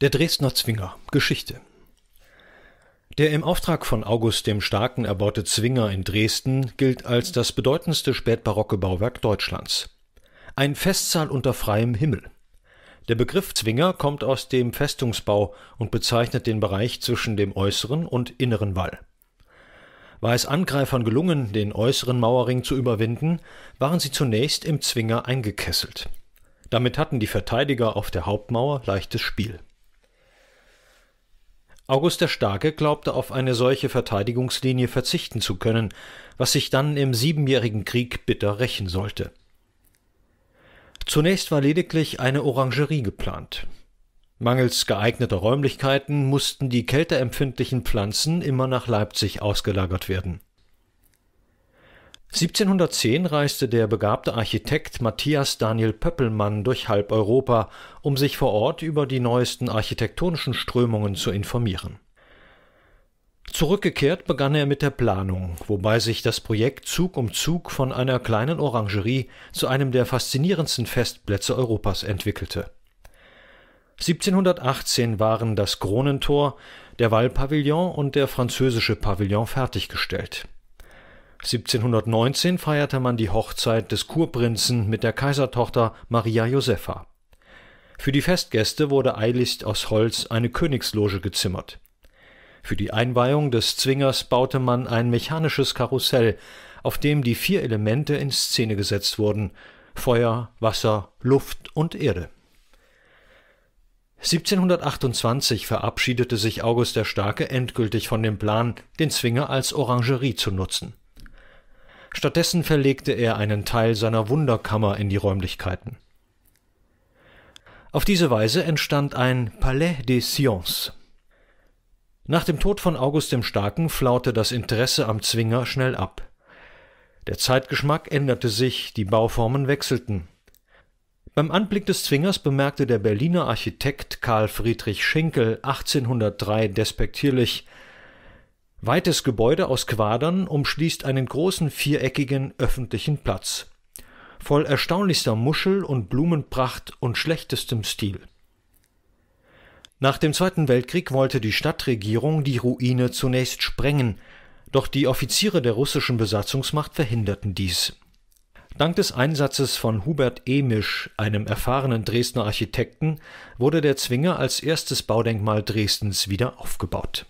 Der Dresdner Zwinger Geschichte Der im Auftrag von August dem Starken erbaute Zwinger in Dresden gilt als das bedeutendste spätbarocke Bauwerk Deutschlands. Ein Festsaal unter freiem Himmel. Der Begriff Zwinger kommt aus dem Festungsbau und bezeichnet den Bereich zwischen dem äußeren und inneren Wall. War es Angreifern gelungen, den äußeren Mauerring zu überwinden, waren sie zunächst im Zwinger eingekesselt. Damit hatten die Verteidiger auf der Hauptmauer leichtes Spiel. August der Starke glaubte auf eine solche Verteidigungslinie verzichten zu können, was sich dann im Siebenjährigen Krieg bitter rächen sollte. Zunächst war lediglich eine Orangerie geplant. Mangels geeigneter Räumlichkeiten mussten die kälteempfindlichen Pflanzen immer nach Leipzig ausgelagert werden 1710 reiste der begabte Architekt Matthias Daniel Pöppelmann durch halb Europa, um sich vor Ort über die neuesten architektonischen Strömungen zu informieren. Zurückgekehrt begann er mit der Planung, wobei sich das Projekt Zug um Zug von einer kleinen Orangerie zu einem der faszinierendsten Festplätze Europas entwickelte. 1718 waren das Kronentor, der Wallpavillon und der französische Pavillon fertiggestellt 1719 feierte man die Hochzeit des Kurprinzen mit der Kaisertochter Maria Josepha. Für die Festgäste wurde eiligst aus Holz eine Königsloge gezimmert. Für die Einweihung des Zwingers baute man ein mechanisches Karussell, auf dem die vier Elemente in Szene gesetzt wurden Feuer, Wasser, Luft und Erde. 1728 verabschiedete sich August der Starke endgültig von dem Plan, den Zwinger als Orangerie zu nutzen Stattdessen verlegte er einen Teil seiner Wunderkammer in die Räumlichkeiten. Auf diese Weise entstand ein Palais des Sciences. Nach dem Tod von August dem Starken flaute das Interesse am Zwinger schnell ab. Der Zeitgeschmack änderte sich, die Bauformen wechselten. Beim Anblick des Zwingers bemerkte der Berliner Architekt Karl Friedrich Schinkel 1803 despektierlich, Weites Gebäude aus Quadern umschließt einen großen viereckigen öffentlichen Platz. Voll erstaunlichster Muschel und Blumenpracht und schlechtestem Stil. Nach dem Zweiten Weltkrieg wollte die Stadtregierung die Ruine zunächst sprengen, doch die Offiziere der russischen Besatzungsmacht verhinderten dies. Dank des Einsatzes von Hubert Emisch, einem erfahrenen Dresdner Architekten, wurde der Zwinger als erstes Baudenkmal Dresdens wieder aufgebaut